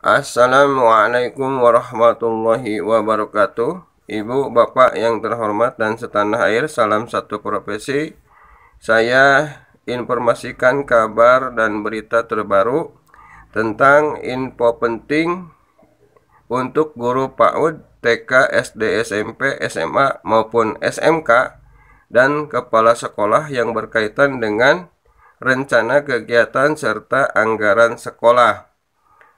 Assalamualaikum warahmatullahi wabarakatuh. Ibu, Bapak yang terhormat dan setanah air, salam satu profesi. Saya informasikan kabar dan berita terbaru tentang info penting untuk guru PAUD, TK, SD, SMP, SMA maupun SMK dan kepala sekolah yang berkaitan dengan rencana kegiatan serta anggaran sekolah.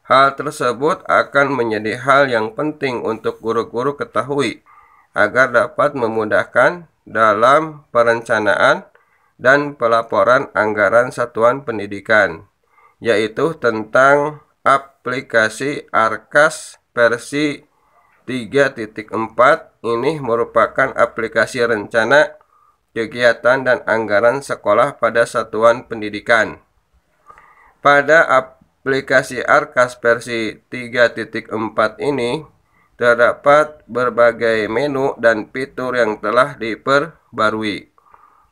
Hal tersebut akan menjadi hal yang penting untuk guru-guru ketahui agar dapat memudahkan dalam perencanaan dan pelaporan anggaran satuan pendidikan, yaitu tentang aplikasi Arkas versi 3.4 ini merupakan aplikasi rencana kegiatan dan anggaran sekolah pada satuan pendidikan. Pada aplikasi aplikasi Arkas versi 3.4 ini terdapat berbagai menu dan fitur yang telah diperbarui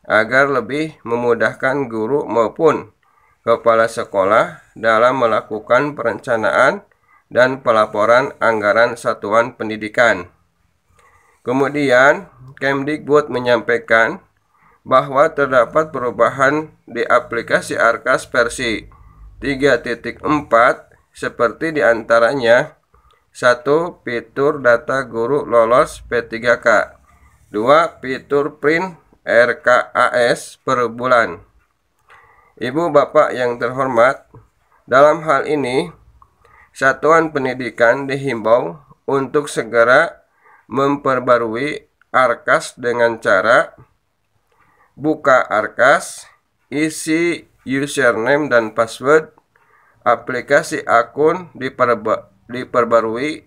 agar lebih memudahkan guru maupun kepala sekolah dalam melakukan perencanaan dan pelaporan anggaran satuan pendidikan. Kemudian, Kemdikbud menyampaikan bahwa terdapat perubahan di aplikasi Arkas versi 3.4 seperti diantaranya 1. Fitur data guru lolos P3K 2. Fitur print RKAS per bulan Ibu Bapak yang terhormat, dalam hal ini, Satuan Pendidikan dihimbau untuk segera memperbarui arkas dengan cara buka arkas, isi username dan password aplikasi akun diperba diperbarui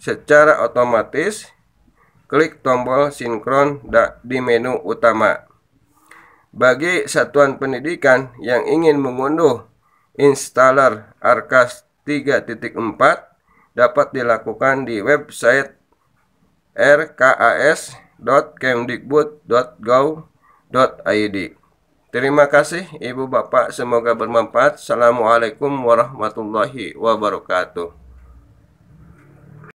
secara otomatis klik tombol sinkron di menu utama bagi satuan pendidikan yang ingin mengunduh installer Arkas 3.4 dapat dilakukan di website rkas.kemdikbud.go.id. Terima kasih Ibu Bapak, semoga bermanfaat. Assalamualaikum warahmatullahi wabarakatuh.